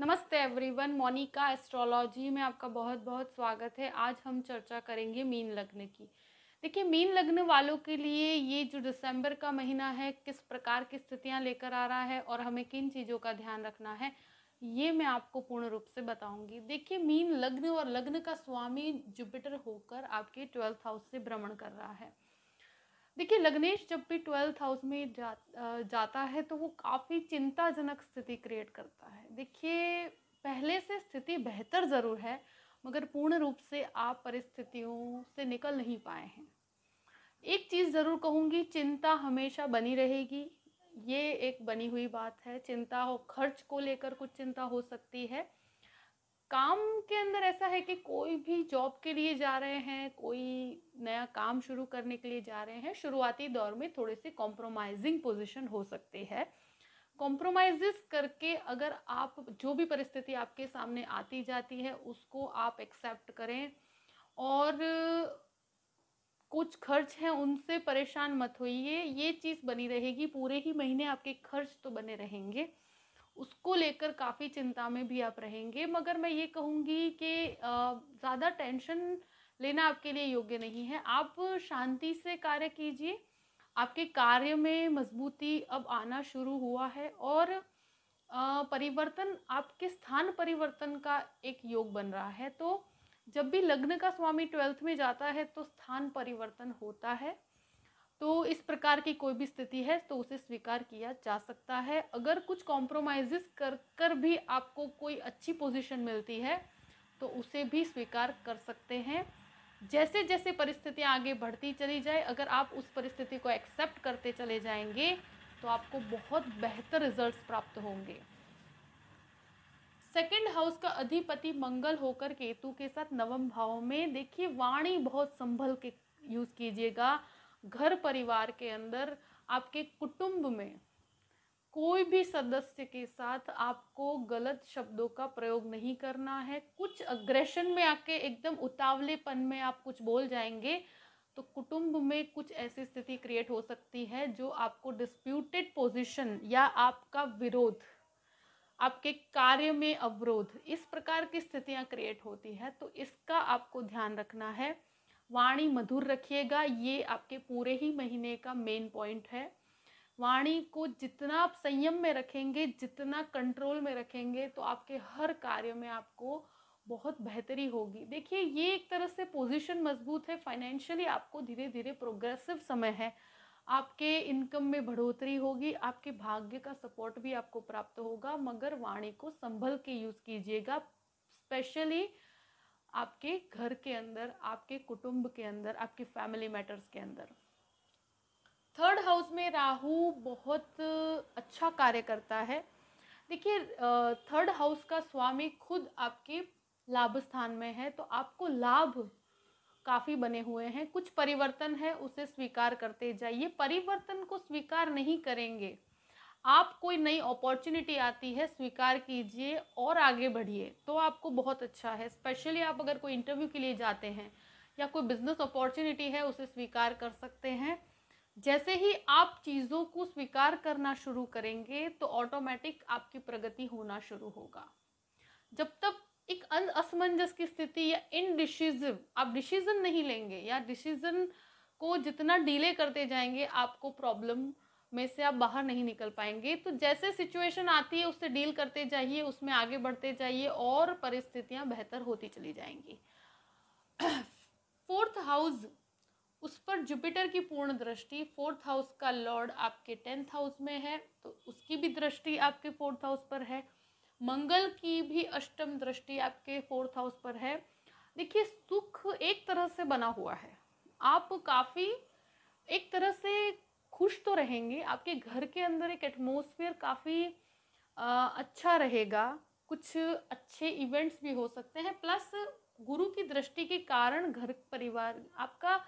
नमस्ते everyone Monika astrology में आपका बहुत बहुत स्वागत है आज हम चर्चा करेंगे मीन लग्न की देखिए मीन लग्न वालों के लिए ये जो दिसंबर का महीना है किस प्रकार की स्थितियां लेकर आ रहा है और हमें किन चीज़ों का ध्यान रखना है ये मैं आपको पूर्ण रूप से बताऊंगी देखिए मीन लग्न और लग्न का स्वामी जुपिटर होकर आपके ट्वेल्थ हाउस से भ्रमण कर रहा है देखिए लग्नेश जब भी ट्वेल्थ हाउस में जा, जाता है तो वो काफ़ी चिंताजनक स्थिति क्रिएट करता है देखिए पहले से स्थिति बेहतर ज़रूर है मगर पूर्ण रूप से आप परिस्थितियों से निकल नहीं पाए हैं एक चीज़ ज़रूर कहूँगी चिंता हमेशा बनी रहेगी ये एक बनी हुई बात है चिंता हो खर्च को लेकर कुछ चिंता हो सकती है काम के अंदर ऐसा है कि कोई भी जॉब के लिए जा रहे हैं कोई नया काम शुरू करने के लिए जा रहे हैं शुरुआती दौर में थोड़े से कॉम्प्रोमाइजिंग पोजिशन हो सकती है कॉम्प्रोमाइज करके अगर आप जो भी परिस्थिति आपके सामने आती जाती है उसको आप एक्सेप्ट करें और कुछ खर्च हैं उनसे परेशान मत होइए ये चीज़ बनी रहेगी पूरे ही महीने आपके खर्च तो बने रहेंगे उसको लेकर काफ़ी चिंता में भी आप रहेंगे मगर मैं ये कहूँगी कि ज़्यादा टेंशन लेना आपके लिए योग्य नहीं है आप शांति से कार्य कीजिए आपके कार्य में मजबूती अब आना शुरू हुआ है और परिवर्तन आपके स्थान परिवर्तन का एक योग बन रहा है तो जब भी लग्न का स्वामी ट्वेल्थ में जाता है तो स्थान परिवर्तन होता है तो इस प्रकार की कोई भी स्थिति है तो उसे स्वीकार किया जा सकता है अगर कुछ कॉम्प्रोमाइज़ कर कर भी आपको कोई अच्छी पोजीशन मिलती है तो उसे भी स्वीकार कर सकते हैं जैसे जैसे परिस्थितियाँ आगे बढ़ती चली जाए अगर आप उस परिस्थिति को एक्सेप्ट करते चले जाएंगे तो आपको बहुत बेहतर रिजल्ट्स प्राप्त होंगे सेकंड हाउस का अधिपति मंगल होकर केतु के साथ नवम भाव में देखिए वाणी बहुत संभल के यूज़ कीजिएगा घर परिवार के अंदर आपके कुटुंब में कोई भी सदस्य के साथ आपको गलत शब्दों का प्रयोग नहीं करना है कुछ अग्रेशन में आके एकदम उतावलेपन में आप कुछ बोल जाएंगे तो कुटुंब में कुछ ऐसी स्थिति क्रिएट हो सकती है जो आपको डिस्प्यूटेड पोजीशन या आपका विरोध आपके कार्य में अवरोध इस प्रकार की स्थितियां क्रिएट होती है तो इसका आपको ध्यान रखना है वाणी मधुर रखिएगा ये आपके पूरे ही महीने का मेन पॉइंट है वाणी को जितना आप संयम में रखेंगे जितना कंट्रोल में रखेंगे तो आपके हर कार्य में आपको बहुत बेहतरी होगी देखिए ये एक तरह से पोजीशन मजबूत है फाइनेंशियली आपको धीरे धीरे प्रोग्रेसिव समय है आपके इनकम में बढ़ोतरी होगी आपके भाग्य का सपोर्ट भी आपको प्राप्त होगा मगर वाणी को संभल के यूज़ कीजिएगा स्पेशली आपके घर के अंदर आपके कुटुंब के अंदर आपके फैमिली मैटर्स के अंदर थर्ड हाउस में राहु बहुत अच्छा कार्य करता है देखिए थर्ड हाउस का स्वामी खुद आपके लाभ स्थान में है तो आपको लाभ काफ़ी बने हुए हैं कुछ परिवर्तन है उसे स्वीकार करते जाइए परिवर्तन को स्वीकार नहीं करेंगे आप कोई नई अपॉर्चुनिटी आती है स्वीकार कीजिए और आगे बढ़िए तो आपको बहुत अच्छा है स्पेशली आप अगर कोई इंटरव्यू के लिए जाते हैं या कोई बिजनेस अपॉर्चुनिटी है उसे स्वीकार कर सकते हैं जैसे ही आप चीज़ों को स्वीकार करना शुरू करेंगे तो ऑटोमेटिक आपकी प्रगति होना शुरू होगा जब तक एक असमंजस की स्थिति या डिसीजन आप डिसीजन नहीं लेंगे या डिसीजन को जितना डीले करते जाएंगे आपको प्रॉब्लम में से आप बाहर नहीं निकल पाएंगे तो जैसे सिचुएशन आती है उससे डील करते जाइए उसमें आगे बढ़ते जाइए और परिस्थितियां बेहतर होती चली जाएंगी फोर्थ हाउस उस पर जुपिटर की पूर्ण दृष्टि फोर्थ हाउस का लॉर्ड आपके टेंथ हाउस में है तो उसकी भी दृष्टि आपके फोर्थ हाउस पर है मंगल की भी अष्टम दृष्टि आपके फोर्थ हाउस पर है देखिए सुख एक तरह से बना हुआ है आप काफ़ी एक तरह से खुश तो रहेंगे आपके घर के अंदर एक एटमोसफियर काफ़ी अच्छा रहेगा कुछ अच्छे इवेंट्स भी हो सकते हैं प्लस गुरु की दृष्टि के कारण घर परिवार आपका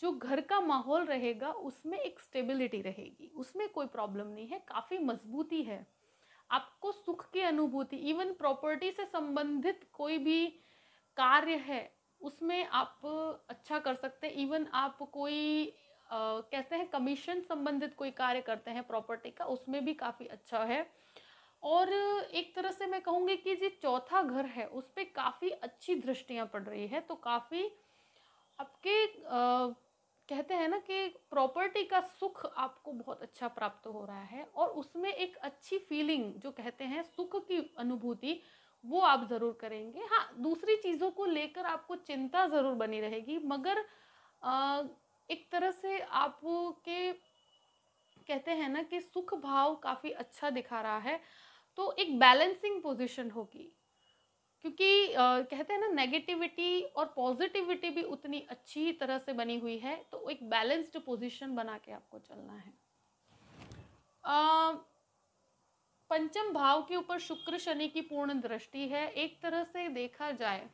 जो घर का माहौल रहेगा उसमें एक स्टेबिलिटी रहेगी उसमें कोई प्रॉब्लम नहीं है काफ़ी मजबूती है आपको सुख की अनुभूति इवन प्रॉपर्टी से संबंधित कोई भी कार्य है उसमें आप अच्छा कर सकते हैं इवन आप कोई कहते हैं कमीशन संबंधित कोई कार्य करते हैं प्रॉपर्टी का उसमें भी काफ़ी अच्छा है और एक तरह से मैं कहूँगी कि जो चौथा घर है उस पर काफ़ी अच्छी दृष्टियाँ पड़ रही है तो काफ़ी आपके कहते हैं ना कि प्रॉपर्टी का सुख आपको बहुत अच्छा प्राप्त हो रहा है और उसमें एक अच्छी फीलिंग जो कहते हैं सुख की अनुभूति वो आप ज़रूर करेंगे हाँ दूसरी चीज़ों को लेकर आपको चिंता ज़रूर बनी रहेगी मगर आ, एक तरह से आपके कहते हैं ना कि सुख भाव काफ़ी अच्छा दिखा रहा है तो एक बैलेंसिंग पोजीशन होगी क्योंकि आ, कहते हैं ना नेगेटिविटी और पॉजिटिविटी भी उतनी अच्छी तरह से बनी हुई है तो एक बैलेंस्ड पोजीशन बना के आपको चलना है आ, पंचम भाव के ऊपर शुक्र शनि की पूर्ण दृष्टि है एक तरह से देखा जाए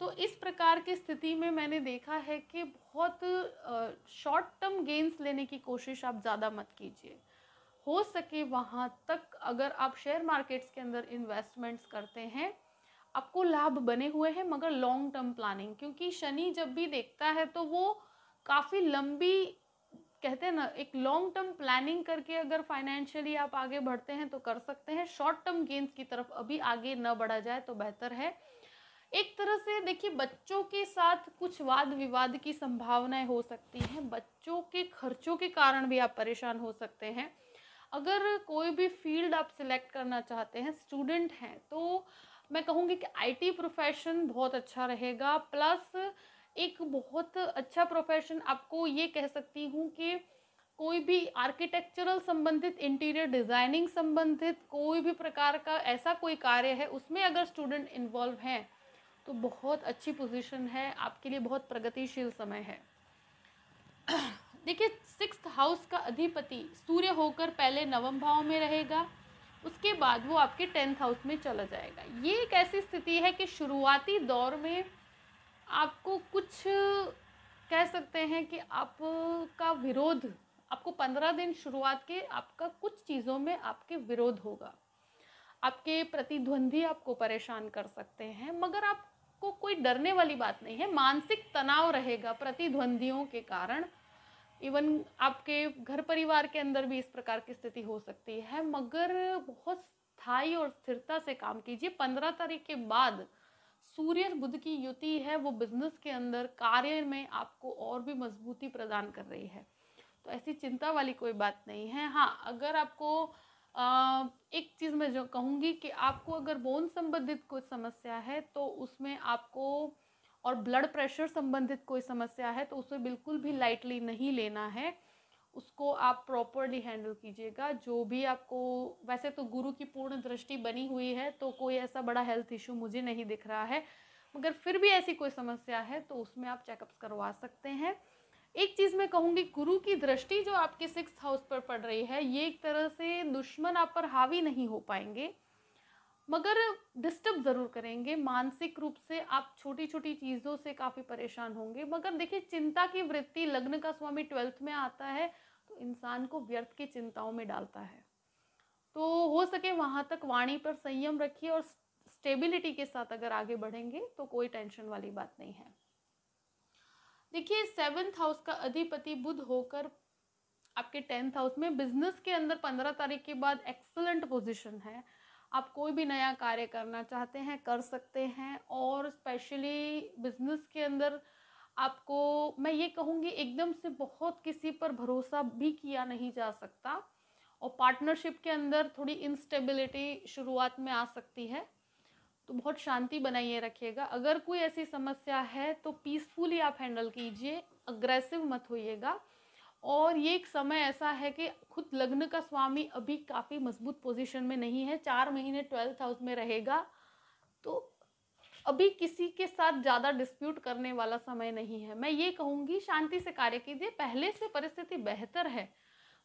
तो इस प्रकार की स्थिति में मैंने देखा है कि बहुत शॉर्ट टर्म गेंस लेने की कोशिश आप ज़्यादा मत कीजिए हो सके वहाँ तक अगर आप शेयर मार्केट्स के अंदर इन्वेस्टमेंट्स करते हैं आपको लाभ बने हुए हैं मगर लॉन्ग टर्म प्लानिंग क्योंकि शनि जब भी देखता है तो वो काफ़ी लंबी कहते हैं ना एक लॉन्ग टर्म प्लानिंग करके अगर फाइनेंशियली आप आगे बढ़ते हैं तो कर सकते हैं शॉर्ट टर्म गेंस की तरफ अभी आगे न बढ़ा जाए तो बेहतर है एक तरह से देखिए बच्चों के साथ कुछ वाद विवाद की संभावनाएं हो सकती हैं बच्चों के खर्चों के कारण भी आप परेशान हो सकते हैं अगर कोई भी फील्ड आप सिलेक्ट करना चाहते हैं स्टूडेंट हैं तो मैं कहूँगी कि आईटी प्रोफेशन बहुत अच्छा रहेगा प्लस एक बहुत अच्छा प्रोफेशन आपको ये कह सकती हूँ कि कोई भी आर्किटेक्चरल संबंधित इंटीरियर डिज़ाइनिंग संबंधित कोई भी प्रकार का ऐसा कोई कार्य है उसमें अगर स्टूडेंट इन्वॉल्व हैं तो बहुत अच्छी पोजीशन है आपके लिए बहुत प्रगतिशील समय है देखिए सिक्स हाउस का अधिपति सूर्य होकर पहले नवम भाव में रहेगा उसके बाद वो आपके टेंथ हाउस में चला जाएगा ये एक ऐसी स्थिति है कि शुरुआती दौर में आपको कुछ कह सकते हैं कि आपका विरोध आपको पंद्रह दिन शुरुआत के आपका कुछ चीज़ों में आपके विरोध होगा आपके प्रतिद्वंदी आपको परेशान कर सकते हैं मगर आप को कोई डरने वाली बात नहीं है मानसिक तनाव रहेगा प्रतिद्वंदियों के कारण इवन आपके घर परिवार के अंदर भी इस प्रकार की स्थिति हो सकती है मगर बहुत स्थायी और स्थिरता से काम कीजिए पंद्रह तारीख के बाद सूर्य बुद्ध की युति है वो बिजनेस के अंदर कार्य में आपको और भी मजबूती प्रदान कर रही है तो ऐसी चिंता वाली कोई बात नहीं है हाँ अगर आपको एक चीज़ मैं जो कहूँगी कि आपको अगर बोन संबंधित कोई समस्या है तो उसमें आपको और ब्लड प्रेशर संबंधित कोई समस्या है तो उसे बिल्कुल भी लाइटली नहीं लेना है उसको आप प्रॉपरली हैंडल कीजिएगा जो भी आपको वैसे तो गुरु की पूर्ण दृष्टि बनी हुई है तो कोई ऐसा बड़ा हेल्थ इशू मुझे नहीं दिख रहा है मगर फिर भी ऐसी कोई समस्या है तो उसमें आप चेकअप्स करवा सकते हैं एक चीज़ मैं कहूंगी गुरु की दृष्टि जो आपके सिक्स हाउस पर पड़ रही है ये एक तरह से दुश्मन आप पर हावी नहीं हो पाएंगे मगर डिस्टर्ब ज़रूर करेंगे मानसिक रूप से आप छोटी छोटी चीज़ों से काफ़ी परेशान होंगे मगर देखिए चिंता की वृत्ति लग्न का स्वामी ट्वेल्थ में आता है तो इंसान को व्यर्थ की चिंताओं में डालता है तो हो सके वहां तक वाणी पर संयम रखिए और स्टेबिलिटी के साथ अगर आगे बढ़ेंगे तो कोई टेंशन वाली बात नहीं है देखिए सेवन्थ हाउस का अधिपति बुध होकर आपके टेंथ हाउस में बिजनेस के अंदर पंद्रह तारीख के बाद एक्सलेंट पोजिशन है आप कोई भी नया कार्य करना चाहते हैं कर सकते हैं और स्पेशली बिजनेस के अंदर आपको मैं ये कहूँगी एकदम से बहुत किसी पर भरोसा भी किया नहीं जा सकता और पार्टनरशिप के अंदर थोड़ी इंस्टेबिलिटी शुरुआत में आ सकती है तो बहुत शांति बनाइए रखिएगा अगर कोई ऐसी समस्या है तो पीसफुली आप हैंडल कीजिए अग्रेसिव मत होइएगा और ये एक समय ऐसा है कि खुद लग्न का स्वामी अभी काफ़ी मजबूत पोजीशन में नहीं है चार महीने ट्वेल्थ हाउस में रहेगा तो अभी किसी के साथ ज़्यादा डिस्प्यूट करने वाला समय नहीं है मैं ये कहूँगी शांति से कार्य कीजिए पहले से परिस्थिति बेहतर है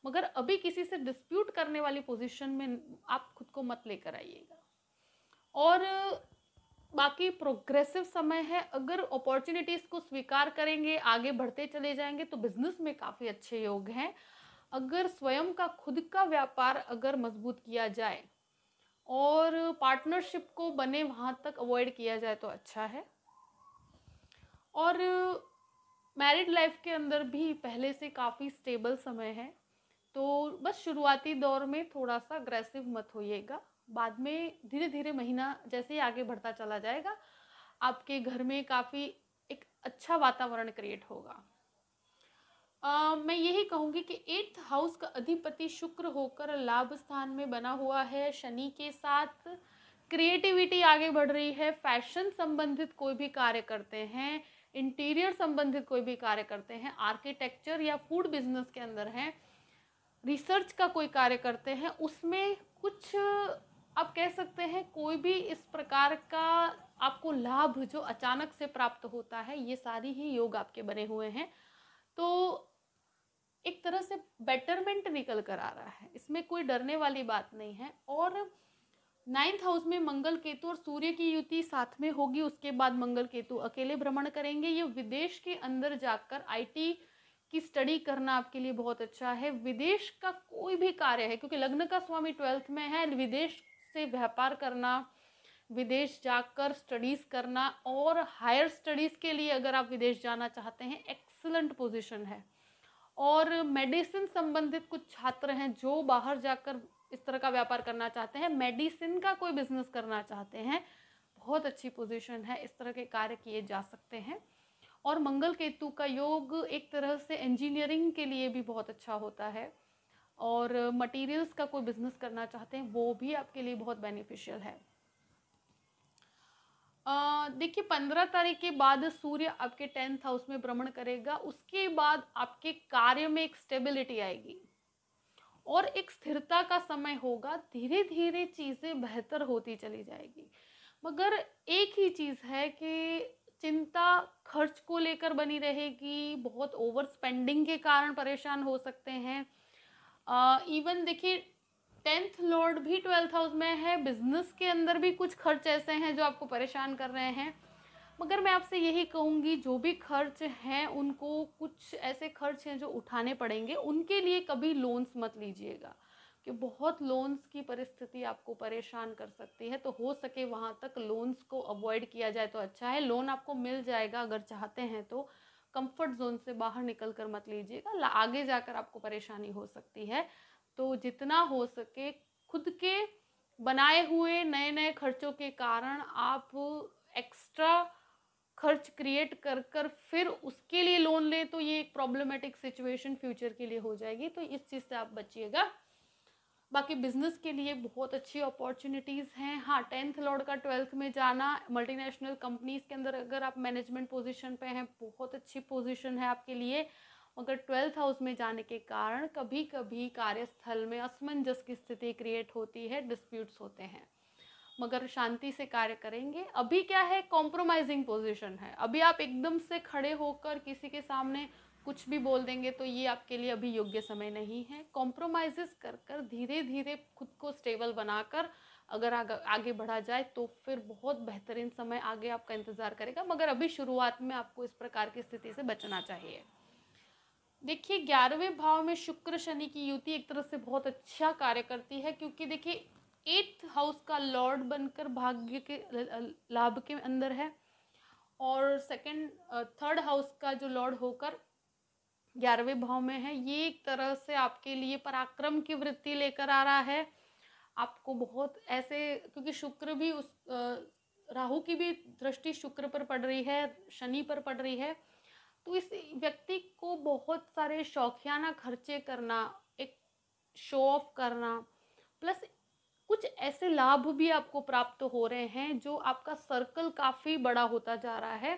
मगर अभी किसी से डिस्प्यूट करने वाली पोजीशन में आप खुद को मत लेकर आइएगा और बाकी प्रोग्रेसिव समय है अगर अपॉर्चुनिटीज़ को स्वीकार करेंगे आगे बढ़ते चले जाएंगे तो बिजनेस में काफ़ी अच्छे योग हैं अगर स्वयं का खुद का व्यापार अगर मजबूत किया जाए और पार्टनरशिप को बने वहाँ तक अवॉइड किया जाए तो अच्छा है और मैरिड लाइफ के अंदर भी पहले से काफ़ी स्टेबल समय है तो बस शुरुआती दौर में थोड़ा सा अग्रेसिव मत होइएगा बाद में धीरे धीरे महीना जैसे ही आगे बढ़ता चला जाएगा आपके घर में काफ़ी एक अच्छा वातावरण क्रिएट होगा आ, मैं यही कहूँगी कि एट्थ हाउस का अधिपति शुक्र होकर लाभ स्थान में बना हुआ है शनि के साथ क्रिएटिविटी आगे बढ़ रही है फैशन संबंधित कोई भी कार्य करते हैं इंटीरियर संबंधित कोई भी कार्य करते हैं आर्किटेक्चर या फूड बिजनेस के अंदर हैं रिसर्च का कोई कार्य करते हैं उसमें कुछ आप कह सकते हैं कोई भी इस प्रकार का आपको लाभ जो अचानक से प्राप्त होता है ये सारी ही योग आपके बने हुए हैं तो एक तरह से बेटरमेंट निकल कर आ रहा है इसमें कोई डरने वाली बात नहीं है और नाइन्थ हाउस में मंगल केतु और सूर्य की युति साथ में होगी उसके बाद मंगल केतु अकेले भ्रमण करेंगे ये विदेश के अंदर जाकर आईटी की स्टडी करना आपके लिए बहुत अच्छा है विदेश का कोई भी कार्य है क्योंकि लग्न का स्वामी ट्वेल्थ में है विदेश से व्यापार करना विदेश जाकर स्टडीज़ करना और हायर स्टडीज़ के लिए अगर आप विदेश जाना चाहते हैं एक्सलेंट पोजीशन है और मेडिसिन संबंधित कुछ छात्र हैं जो बाहर जाकर इस तरह का व्यापार करना चाहते हैं मेडिसिन का कोई बिजनेस करना चाहते हैं बहुत अच्छी पोजीशन है इस तरह के कार्य किए जा सकते हैं और मंगल केतु का योग एक तरह से इंजीनियरिंग के लिए भी बहुत अच्छा होता है और मटेरियल्स का कोई बिजनेस करना चाहते हैं वो भी आपके लिए बहुत बेनिफिशियल है देखिए पंद्रह तारीख के बाद सूर्य आपके टेंथ हाउस में भ्रमण करेगा उसके बाद आपके कार्य में एक स्टेबिलिटी आएगी और एक स्थिरता का समय होगा धीरे धीरे चीज़ें बेहतर होती चली जाएगी मगर एक ही चीज़ है कि चिंता खर्च को लेकर बनी रहेगी बहुत ओवर स्पेंडिंग के कारण परेशान हो सकते हैं इवन देखिए टेंथ लॉर्ड भी ट्वेल्थ हाउस में है बिजनेस के अंदर भी कुछ खर्च ऐसे हैं जो आपको परेशान कर रहे हैं मगर मैं आपसे यही कहूँगी जो भी खर्च हैं उनको कुछ ऐसे खर्च हैं जो उठाने पड़ेंगे उनके लिए कभी लोन्स मत लीजिएगा कि बहुत लोन्स की परिस्थिति आपको परेशान कर सकती है तो हो सके वहाँ तक लोन्स को अवॉइड किया जाए तो अच्छा है लोन आपको मिल जाएगा अगर चाहते हैं तो कंफर्ट जोन से बाहर निकल कर मत लीजिएगा आगे जाकर आपको परेशानी हो सकती है तो जितना हो सके खुद के बनाए हुए नए नए खर्चों के कारण आप एक्स्ट्रा खर्च क्रिएट कर कर फिर उसके लिए लोन लें तो ये एक प्रॉब्लमेटिक सिचुएशन फ्यूचर के लिए हो जाएगी तो इस चीज़ से आप बचिएगा बाकी बिजनेस के लिए बहुत अच्छी अपॉर्चुनिटीज़ हैं हाँ टेंथ लॉर्ड का ट्वेल्थ में जाना मल्टीनेशनल कंपनीज़ के अंदर अगर आप मैनेजमेंट पोजीशन पे हैं बहुत अच्छी पोजीशन है आपके लिए मगर ट्वेल्थ हाउस में जाने के कारण कभी कभी कार्यस्थल में असमंजस की स्थिति क्रिएट होती है डिस्प्यूट्स होते हैं मगर शांति से कार्य करेंगे अभी क्या है कॉम्प्रोमाइजिंग पोजिशन है अभी आप एकदम से खड़े होकर किसी के सामने कुछ भी बोल देंगे तो ये आपके लिए अभी योग्य समय नहीं है कॉम्प्रोमाइजेस कर कर धीरे धीरे खुद को स्टेबल बनाकर अगर आगे बढ़ा जाए तो फिर बहुत बेहतरीन समय आगे आपका इंतज़ार करेगा मगर अभी शुरुआत में आपको इस प्रकार की स्थिति से बचना चाहिए देखिए ग्यारहवें भाव में शुक्र शनि की युति एक तरह से बहुत अच्छा कार्य करती है क्योंकि देखिए एट्थ हाउस का लॉर्ड बनकर भाग्य के लाभ के अंदर है और सेकंड थर्ड हाउस का जो लॉर्ड होकर ग्यारहवें भाव में है ये एक तरह से आपके लिए पराक्रम की वृत्ति लेकर आ रहा है आपको बहुत ऐसे क्योंकि शुक्र भी उस राहु की भी दृष्टि शुक्र पर पड़ रही है शनि पर पड़ रही है तो इस व्यक्ति को बहुत सारे शौकियाना खर्चे करना एक शो ऑफ करना प्लस कुछ ऐसे लाभ भी आपको प्राप्त हो रहे हैं जो आपका सर्कल काफ़ी बड़ा होता जा रहा है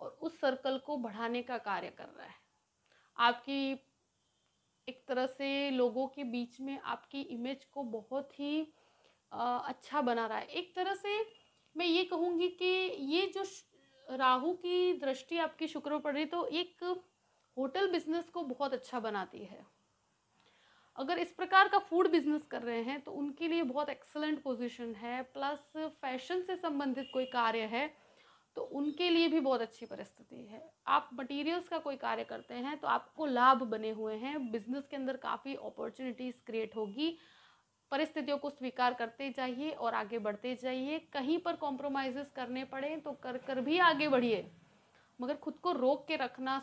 और उस सर्कल को बढ़ाने का कार्य कर रहा है आपकी एक तरह से लोगों के बीच में आपकी इमेज को बहुत ही अच्छा बना रहा है एक तरह से मैं ये कहूँगी कि ये जो राहु की दृष्टि आपकी शुक्र पड़ रही तो एक होटल बिजनेस को बहुत अच्छा बनाती है अगर इस प्रकार का फूड बिजनेस कर रहे हैं तो उनके लिए बहुत एक्सलेंट पोजीशन है प्लस फैशन से संबंधित कोई कार्य है तो उनके लिए भी बहुत अच्छी परिस्थिति है आप मटेरियल्स का कोई कार्य करते हैं तो आपको लाभ बने हुए हैं बिजनेस के अंदर काफ़ी अपॉर्चुनिटीज़ क्रिएट होगी परिस्थितियों को स्वीकार करते जाइए और आगे बढ़ते जाइए कहीं पर कॉम्प्रोमाइज़ करने पड़े तो कर कर भी आगे बढ़िए मगर खुद को रोक के रखना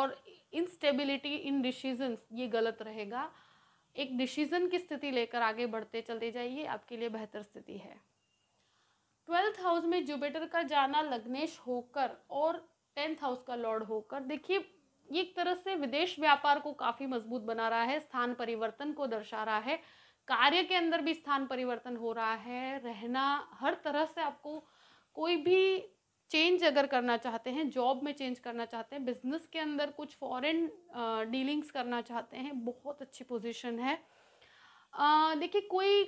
और इनस्टेबिलिटी इन डिसीजन ये गलत रहेगा एक डिसीजन की स्थिति लेकर आगे बढ़ते चलते जाइए आपके लिए बेहतर स्थिति है ट्वेल्थ हाउस में जुपिटर का जाना लग्नेश होकर और टेंथ हाउस का लॉर्ड होकर देखिए ये एक तरह से विदेश व्यापार को काफ़ी मजबूत बना रहा है स्थान परिवर्तन को दर्शा रहा है कार्य के अंदर भी स्थान परिवर्तन हो रहा है रहना हर तरह से आपको कोई भी चेंज अगर करना चाहते हैं जॉब में चेंज करना चाहते हैं बिजनेस के अंदर कुछ फॉरेन डीलिंग्स करना चाहते हैं बहुत अच्छी पोजीशन है देखिए कोई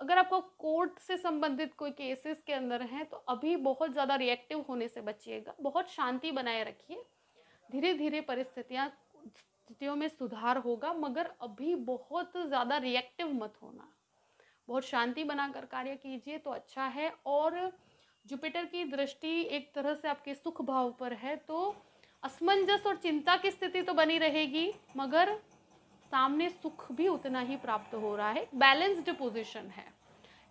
अगर आपको कोर्ट से संबंधित कोई केसेस के अंदर हैं तो अभी बहुत ज़्यादा रिएक्टिव होने से बचिएगा बहुत शांति बनाए रखिए धीरे धीरे परिस्थितियाँ स्थितियों में सुधार होगा मगर अभी बहुत ज़्यादा रिएक्टिव मत होना बहुत शांति बनाकर कार्य कीजिए तो अच्छा है और जुपिटर की दृष्टि एक तरह से आपके सुख भाव पर है तो असमंजस और चिंता की स्थिति तो बनी रहेगी मगर सामने सुख भी उतना ही प्राप्त हो रहा है बैलेंस्ड पोजिशन है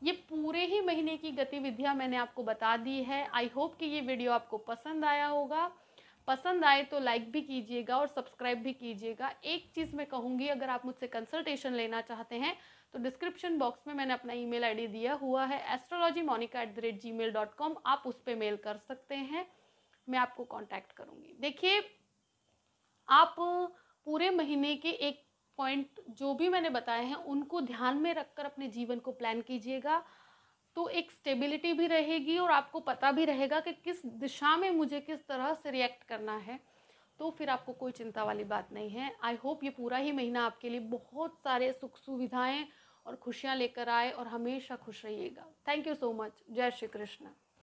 ये पूरे ही महीने की गतिविधियां मैंने आपको बता दी है आई होप कि ये वीडियो आपको पसंद आया होगा पसंद आए तो लाइक भी कीजिएगा और सब्सक्राइब भी कीजिएगा एक चीज़ मैं कहूँगी अगर आप मुझसे कंसल्टेशन लेना चाहते हैं तो डिस्क्रिप्शन बॉक्स में मैंने अपना ईमेल आईडी दिया हुआ है astrology Monica at the rate Gmail dot com आप उस पर मेल कर सकते हैं मैं आपको कांटेक्ट करूँगी देखिए आप पूरे महीने के एक पॉइंट जो भी मैंने बताए हैं उनको ध्यान में रखकर अपने जीवन को प्लान कीजिएगा तो एक स्टेबिलिटी भी रहेगी और आपको पता भी रहेगा कि किस दिशा में मुझे किस तरह से रिएक्ट करना है तो फिर आपको कोई चिंता वाली बात नहीं है आई होप ये पूरा ही महीना आपके लिए बहुत सारे सुख सुविधाएं और खुशियाँ लेकर आए और हमेशा खुश रहिएगा थैंक यू सो मच जय श्री कृष्ण